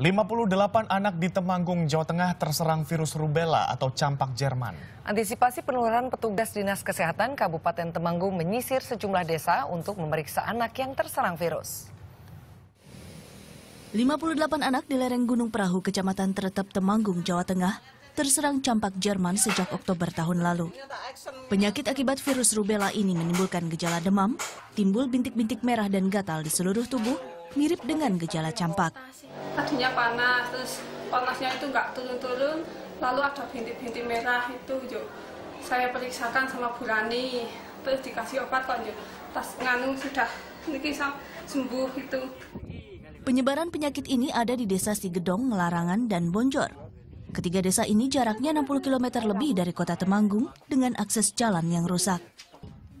58 anak di Temanggung, Jawa Tengah terserang virus rubella atau campak Jerman. Antisipasi penularan petugas Dinas Kesehatan Kabupaten Temanggung menyisir sejumlah desa untuk memeriksa anak yang terserang virus. 58 anak di lereng Gunung Perahu, Kecamatan Tretep, Temanggung, Jawa Tengah, terserang campak Jerman sejak Oktober tahun lalu. Penyakit akibat virus rubella ini menimbulkan gejala demam, timbul bintik-bintik merah dan gatal di seluruh tubuh, mirip dengan gejala campak. Tadinya panas, terus panasnya itu nggak turun-turun, lalu ada bintik-bintik merah itu, yuk. saya periksakan sama Bu Rani, terus dikasih obat lanjut. yuk. tas nganu sudah ini sembuh itu. Penyebaran penyakit ini ada di desa Sigedong, Ngelarangan, dan Bonjor. Ketiga desa ini jaraknya 60 km lebih dari kota Temanggung dengan akses jalan yang rusak.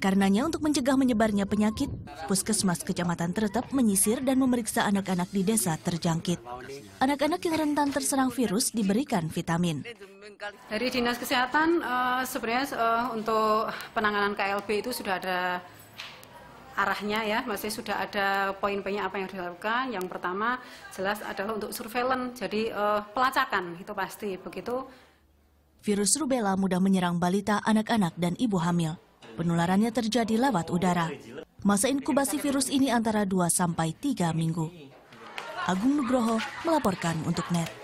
Karenanya untuk mencegah menyebarnya penyakit, puskesmas kecamatan Tretep menyisir dan memeriksa anak-anak di desa terjangkit. Anak-anak yang rentan terserang virus diberikan vitamin. Dari Dinas Kesehatan eh, sebenarnya eh, untuk penanganan KLB itu sudah ada arahnya ya, masih sudah ada poin-poinnya apa yang dilakukan. Yang pertama jelas adalah untuk surveillance, jadi eh, pelacakan itu pasti begitu. Virus rubella mudah menyerang balita, anak-anak, dan ibu hamil penularannya terjadi lewat udara. Masa inkubasi virus ini antara 2 sampai 3 minggu. Agung Nugroho melaporkan untuk NET.